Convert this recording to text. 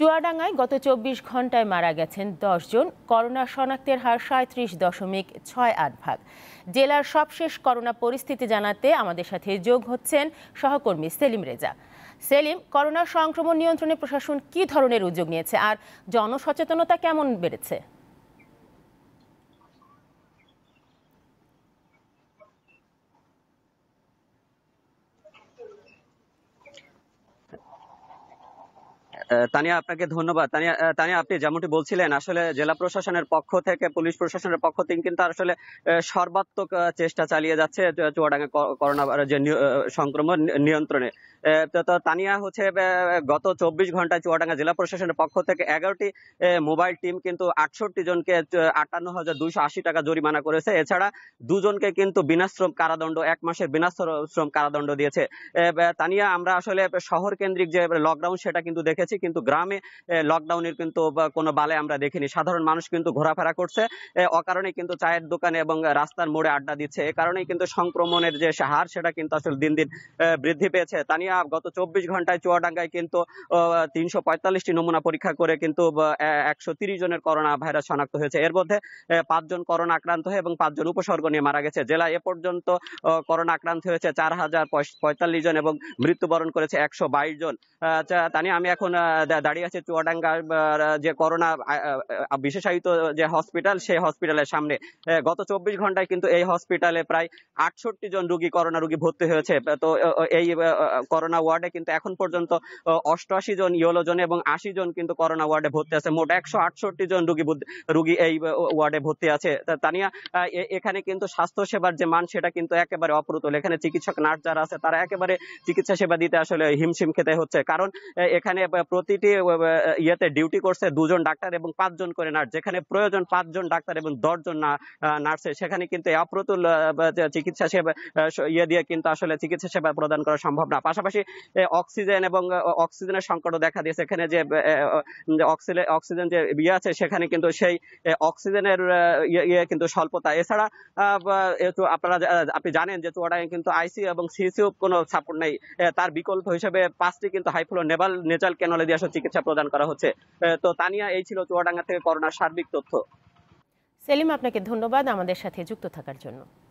চুয়াডাঙ্গায় গত চব্বিশ ঘন্টায় মারা গেছেন জন করোনা শনাক্তের হার সাঁত্রিশ দশমিক ছয় আট ভাগ জেলার সবশেষ করোনা পরিস্থিতি জানাতে আমাদের সাথে যোগ হচ্ছেন সহকর্মী সেলিম রেজা সেলিম করোনা সংক্রমণ নিয়ন্ত্রণে প্রশাসন কি ধরনের উদ্যোগ নিয়েছে আর জনসচেতনতা কেমন বেড়েছে তানিয়া আপনাকে ধন্যবাদ তানিয়া তানিয়া আপনি যেমনটি বলছিলেন আসলে জেলা প্রশাসনের পক্ষ থেকে পুলিশ প্রশাসনের পক্ষ থেকে কিন্তু আসলে সর্বাত্মক চেষ্টা চালিয়ে যাচ্ছে চুয়াডাঙ্গা করোনা যে সংক্রমণ নিয়ন্ত্রণে তানিয়া হচ্ছে গত চব্বিশ ঘন্টায় চুয়াডাঙ্গা জেলা প্রশাসনের পক্ষ থেকে এগারোটি মোবাইল টিম কিন্তু আটষট্টি জনকে আটান্ন হাজার দুইশো আশি টাকা জরিমানা করেছে এছাড়া দুজনকে কিন্তু বিনাশ্রম কারাদণ্ড এক মাসের বিনাশ্রম কারাদণ্ড দিয়েছে তানিয়া আমরা আসলে শহর কেন্দ্রিক যে লকডাউন সেটা কিন্তু দেখেছি কিন্তু গ্রামে লকডাউনের কিন্তু কোনো বালে আমরা দেখিনি সাধারণ মানুষ কিন্তু ঘোরাফেরা করছে অকারণে কিন্তু চায়ের দোকানে এবং রাস্তার মোড়ে আড্ডা দিচ্ছে এ কারণেই কিন্তু সংক্রমণের যে হার সেটা কিন্তু আসলে দিন দিন বৃদ্ধি পেয়েছে তানিয়া নিয়ে গত চব্বিশ ঘন্টায় চুয়াডাঙ্গায় কিন্তু তিনশো পঁয়তাল্লিশটি নমুনা পরীক্ষা করে কিন্তু একশো জনের করোনা ভাইরাস শনাক্ত হয়েছে এর মধ্যে পাঁচজন করোনা আক্রান্ত হয়ে এবং পাঁচজন উপসর্গ নিয়ে মারা গেছে জেলায় এ পর্যন্ত করোনা আক্রান্ত হয়েছে চার হাজার পঁয়তাল্লিশ জন এবং মৃত্যুবরণ করেছে একশো জন আচ্ছা, তা নিয়ে আমি এখন দাঁড়িয়ে আছি চুয়াডাঙ্গার যে করোনা বিশেষায়িত যে হসপিটাল সেই হসপিটালের সামনে গত চব্বিশ ঘন্টায় কিন্তু এই হসপিটালে প্রায় আটষট্টি জন রুগী করোনা রুগী ভর্তি হয়েছে তো এই করোনা ওয়ার্ডে কিন্তু এখন পর্যন্ত অষ্টআশি জন ইয়েলো জনে এবং আশি জন কিন্তু করোনা ওয়ার্ডে ভর্তি আছে মোট একশো জন রুগী রুগী এই ওয়ার্ডে ভর্তি আছে তানিয়া এখানে কিন্তু স্বাস্থ্য সেবার যে মান সেটা কিন্তু একেবারে অপ্রতুল এখানে চিকিৎসক নার্স যারা আছে তারা একেবারে চিকিৎসা সেবা দিতে আসলে হিমশিম খেতে হচ্ছে কারণ এখানে প্রতিটি ইয়েতে ডিউটি করছে দুজন ডাক্তার এবং পাঁচজন করে নার্স যেখানে প্রয়োজন পাঁচজন ডাক্তার এবং দশজন নার্সে সেখানে কিন্তু অপ্রতুল চিকিৎসা সেবা ইয়ে দিয়ে কিন্তু আসলে চিকিৎসা সেবা প্রদান করা সম্ভব না পাশাপাশি পাশাপাশি অক্সিজেন এবং অক্সিজেনের সংকটও দেখা দিয়েছে এখানে যে অক্সিজেন যে ইয়ে আছে সেখানে কিন্তু সেই অক্সিজেনের ইয়ে, ইয়ে কিন্তু স্বল্পতা এছাড়া একটু আপনারা আপনি জানেন যে চুয়াডাঙ্গে কিন্তু আইসি এবং সিসিউ কোনো সাপোর্ট নেই তার বিকল্প হিসেবে পাঁচটি কিন্তু হাইফ্লো নেভাল নেচাল ক্যানলে দিয়ে চিকিৎসা প্রদান করা হচ্ছে তো তানিয়া এই ছিল চুয়াডাঙ্গা থেকে করোনার সার্বিক তথ্য সেলিম আপনাকে ধন্যবাদ আমাদের সাথে যুক্ত থাকার জন্য